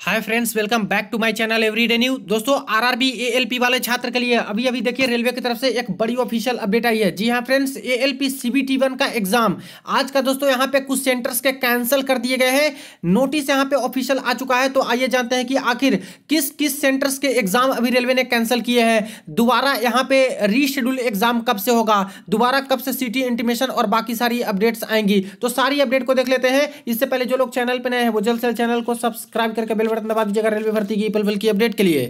hi friends welcome back to my channel everyday new दोस्तों RRB ALP वाले छात्र के लिए अभी अभी देखिए रेलवे की तरफ से एक बड़ी ऑफिशियल अपडेट आई है जी हाँ फ्रेंड्स एएलपी सीबीटी वन का एग्जाम आज का दोस्तों यहाँ पे कुछ सेंटर्स के कैंसिल कर दिए गए हैं नोटिस यहाँ पे ऑफिशियल आ चुका है तो आइए जानते हैं कि आखिर किस किस सेंटर्स के एग्जाम अभी रेलवे ने कैंसिल किए हैं दोबारा यहाँ पे रीशेड्यूल एग्जाम कब से होगा दोबारा कब से सिटी इंटीमेशन और बाकी सारी अपडेट्स आएंगी तो सारी अपडेट को देख लेते हैं इससे पहले जो लोग चैनल पर नए हैं वो जल्द से चैनल को सब्सक्राइब करके बटन दबा दीजिएगा रेलवे भर्ती की पल पल की अपडेट के लिए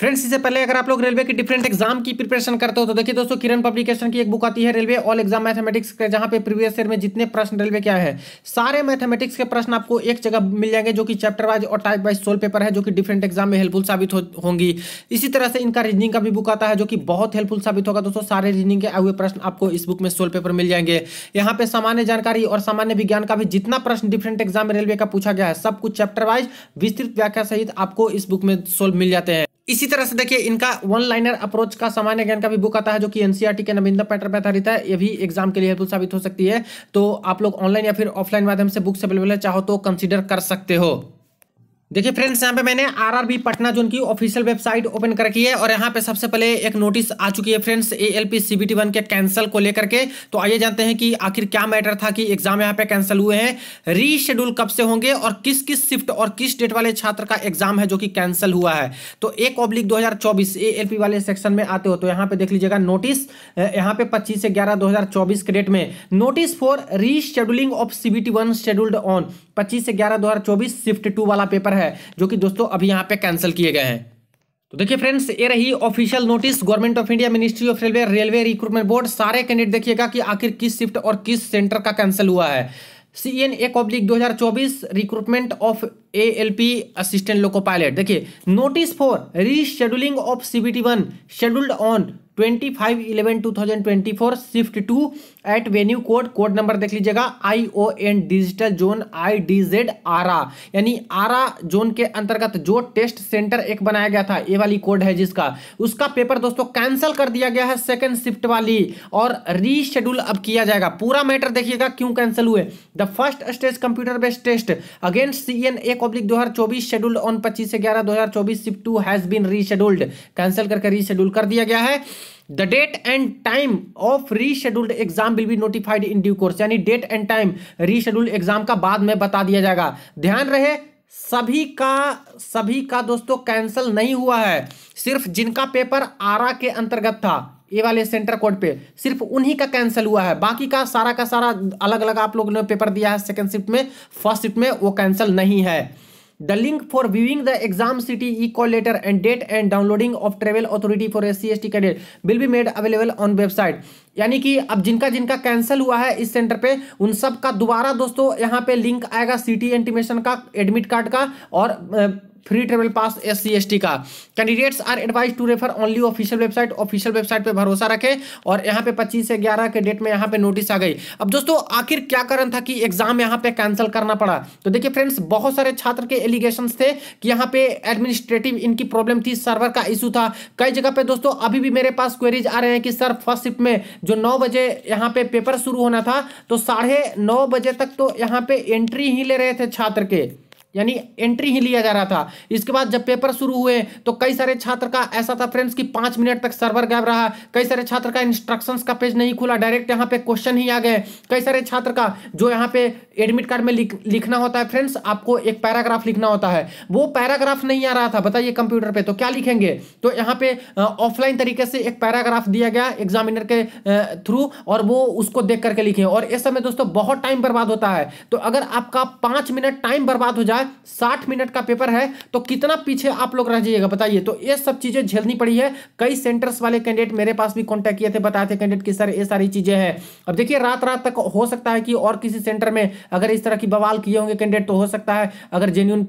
फ्रेंड्स इससे पहले अगर आप लोग रेलवे की डिफरेंट एग्जाम की प्रिपरेशन करते हो तो देखिए दोस्तों किरण पब्लिकेशन की एक बुक आती है रेलवे ऑल एग्जाम मैथमेटिक्स के जहां पे प्रीवियस ईयर में जितने प्रश्न रेलवे क्या है सारे मैथमेटिक्स के प्रश्न आपको एक जगह मिल जाएंगे जो कि चैप्टर वाइज और टाइप वाइज सोल पेपर है जो कि डिफरेंट एग्जाम में हेल्पफुल साबित हो, होंगी इसी तरह से इनका रीजनिंग का भी बुक आता है जो कि बहुत हेल्पफुल साबित होगा दोस्तों सारे रीजनिंग के आए हुए प्रश्न आपको इस बुक में सोल पेपर मिल जाएंगे यहाँ पे सामान्य जानकारी और सामान्य विज्ञान का भी जितना प्रश्न डिफरेंट एग्जाम में रेलवे का पूछा गया है सब कुछ चैप्टर वाइज विस्तृत व्याख्या सहित आपको इस बुक में सोल्व मिल जाते हैं इसी तरह से देखिए इनका वन लाइनर अप्रोच का सामान्य ज्ञान का भी बुक आता है जो कि एनसीआरटी e के नवीनतम पैटर्न पर आधारित है ये भी एग्जाम के लिए हेल्पफुल साबित हो सकती है तो आप लोग ऑनलाइन या फिर ऑफलाइन माध्यम से बुक्स अवेलेबल है चाहो तो कंसिडर कर सकते हो देखिए फ्रेंड्स यहाँ पे मैंने आरआरबी पटना जो उनकी ऑफिशियल वेबसाइट ओपन कर रखी है और यहाँ पे सबसे पहले एक नोटिस आ चुकी है friends A L P C B T one के कैंसिल को लेकर के तो आइए जानते हैं कि आखिर क्या मैटर था कि एग्जाम यहाँ पे कैंसिल हुए हैं रीशेड्यूल कब से होंगे और किस किस शिफ्ट और किस डेट वाले छात्र का एग्जाम है जो कि कैंसिल हुआ है तो एक ऑब्लिक दो हजार चौबीस ए एल पी वाले सेक्शन में आते हो तो यहाँ पे देख लीजिएगा नोटिस यहाँ पे पच्चीस से ग्यारह दो हजार चौबीस के डेट में notice for rescheduling of C B T one scheduled on पच्चीस से ग्यारह दो हजार चौबीस शिफ्ट टू वाला पेपर है है जो कि दोस्तों अभी यहाँ पे कैंसिल किए गए हैं तो देखिए फ्रेंड्स ये रही official notice government of India ministry of railway railway recruitment board सारे कैंडिडेट देखिएगा कि आखिर किस शिफ्ट और किस सेंटर का कैंसिल हुआ है सी एन ए पब्लिक दो recruitment of A L P assistant loco pilot देखिए notice for rescheduling of C B T one scheduled on twenty five eleven two thousand twenty four shift two at venue code code number देख लीजिएगा I O N digital zone I D Z Ara यानी Ara zone के अंतर्गत जो test centre एक बनाया गया था ये वाली कोड है जिसका उसका पेपर दोस्तों कैंसिल कर दिया गया है सेकंड शिफ्ट वाली और रीशेड्यूल अब किया जाएगा पूरा मैटर देखिएगा क्यों कैंसिल हुए the first stage computer based test against C N A public दो शेड्यूल ऑन पच्चीस ग्यारह दो हजार shift two has been rescheduled cancel करके रीशेड्यूल कर दिया गया है the date and time of rescheduled exam will be notified in due course यानी date and time rescheduled exam का बाद में बता दिया जाएगा ध्यान रहे सभी का सभी का दोस्तों कैंसिल नहीं हुआ है सिर्फ जिनका पेपर आरा के अंतर्गत था ये वाले सेंटर कोड पे सिर्फ उन्हीं का कैंसिल हुआ है बाकी का सारा का सारा अलग अलग आप लोगों ने पेपर दिया है सेकंड शिफ्ट में फर्स्ट शिफ्ट में वो कैंसिल नहीं है the link for viewing the exam city letter and date and downloading of travel authority for S C S T cadet will be made available on website यानी कि अब जिनका जिनका कैंसिल हुआ है इस सेंटर पे उन सब का दोबारा दोस्तों यहाँ पे लिंक आएगा सिटी एंटीमेशन e का एडमिट कार्ड का और free travel pass S C का candidates are advised to refer only official website official website पे भरोसा रखें और यहाँ पे 25 से 11 के डेट में यहाँ पे नोटिस आ गई अब दोस्तों आखिर क्या कारण था कि एग्जाम यहाँ पे कैंसिल करना पड़ा तो देखिए फ्रेंड्स बहुत सारे छात्र के एलिगेशन थे कि यहाँ पे एडमिनिस्ट्रेटिव इनकी प्रॉब्लम थी सर्वर का इशू था कई जगह पे दोस्तों अभी भी मेरे पास क्वेरीज आ रहे हैं कि सर फर्स्ट शिफ्ट में जो नौ बजे यहाँ पे पेपर शुरू होना था तो साढ़े बजे तक तो यहाँ पे एंट्री ही ले रहे थे छात्र के यानी एंट्री ही लिया जा रहा था इसके बाद जब पेपर शुरू हुए तो कई सारे छात्र का ऐसा था फ्रेंड्स कि पाँच मिनट तक सर्वर गैप रहा कई सारे छात्र का इंस्ट्रक्शंस का पेज नहीं खुला डायरेक्ट यहाँ पे क्वेश्चन ही आ गए कई सारे छात्र का जो यहाँ पे एडमिट कार्ड में लिख, लिखना होता है फ्रेंड्स आपको एक पैराग्राफ लिखना होता है वो पैराग्राफ नहीं आ रहा था बताइए कंप्यूटर पर तो क्या लिखेंगे तो यहाँ पे ऑफलाइन तरीके से एक पैराग्राफ दिया गया एग्जामिनर के थ्रू और वो उसको देख करके लिखे और इस समय दोस्तों बहुत टाइम बर्बाद होता है तो अगर आपका पाँच मिनट टाइम बर्बाद हो जाए है साठ मिनट का पेपर है तो कितना पीछे आप लोग रह जाइएगा बताइए तो ये सब चीज़ें झेलनी पड़ी है कई सेंटर्स वाले कैंडिडेट मेरे पास भी कॉन्टैक्ट किए थे बताए थे कैंडिडेट की सर ये सारी चीज़ें हैं अब देखिए रात रात तक हो सकता है कि और किसी सेंटर में अगर इस तरह की बवाल किए होंगे कैंडिडेट तो हो सकता है अगर जेन्यून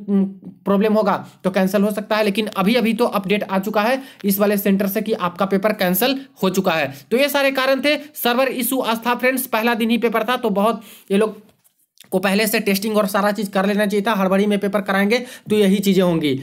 प्रॉब्लम होगा तो कैंसिल हो सकता है लेकिन अभी अभी तो अपडेट आ चुका है इस वाले सेंटर से कि आपका पेपर कैंसिल हो चुका है तो ये सारे कारण थे सर्वर इशू आस्था फ्रेंड्स पहला दिन ही पेपर था तो बहुत ये लोग को पहले से टेस्टिंग और सारा चीज़ कर लेना चाहिए था हड़बड़ी में पेपर कराएंगे तो यही चीज़ें होंगी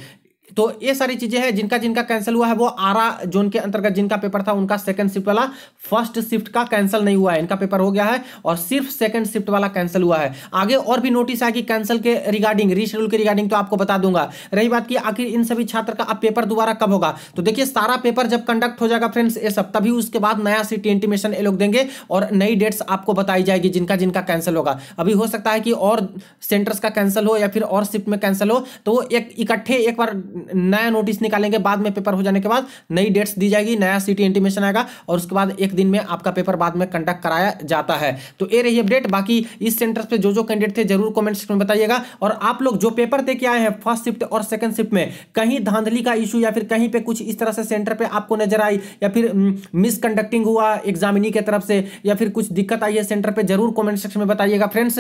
तो ये सारी चीजें हैं जिनका जिनका कैंसिल हुआ है वो आरा जोन के अंतर्गत जिनका पेपर था उनका सेकंड शिफ्ट वाला फर्स्ट शिफ्ट का कैंसिल नहीं हुआ है इनका पेपर हो गया है और सिर्फ सेकंड शिफ्ट वाला कैंसिल हुआ है आगे और भी नोटिस आएगी कैंसिल के रिगार्डिंग रीशेड्यूल के रिगार्डिंग तो आपको बता दूंगा रही बात की आखिर इन सभी छात्र का अब पेपर दोबारा कब होगा तो देखिए सारा पेपर जब कंडक्ट हो जाएगा फ्रेंड्स ये सब तभी उसके बाद नया सीटी इंटीमेशन ये लोग देंगे और नई डेट्स आपको बताई जाएगी जिनका जिनका कैंसिल होगा अभी हो सकता है कि और सेंटर्स का कैंसिल हो या फिर और शिफ्ट में कैंसिल हो तो एक इकट्ठे एक बार नया नोटिस निकालेंगे बाद में पेपर हो जाने के बाद नई डेट्स दी जाएगी नया सिटी इंटीमेशन आएगा और उसके बाद एक दिन में आपका पेपर बाद में कंडक्ट कराया जाता है तो ये रही अपडेट बाकी इस सेंटर पर जो जो कैंडिडेट थे जरूर कॉमेंट सेक्शन में बताइएगा और आप लोग जो पेपर दे के आए हैं फर्स्ट शिफ्ट और सेकंड शिफ्ट में कहीं धांधली का इशू या फिर कहीं पे कुछ इस तरह से सेंटर पर आपको नजर आई या फिर मिसकंडक्टिंग हम्म, हुआ एग्जामिनी की तरफ से या फिर कुछ दिक्कत आई है सेंटर पर जरूर कमेंट सेक्शन में बताइएगा फ्रेंड्स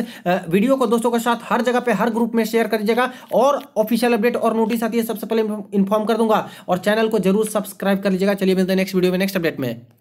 वीडियो को दोस्तों के साथ हर जगह पे हर ग्रुप में शेयर करिएगा और ऑफिशियल अपडेट और नोटिस आती है सबसे पहले इन्फॉर्म कर दूंगा और चैनल को जरूर सब्सक्राइब कर लीजिएगा चलिए मिलते हैं नेक्स्ट वीडियो में नेक्स्ट अपडेट में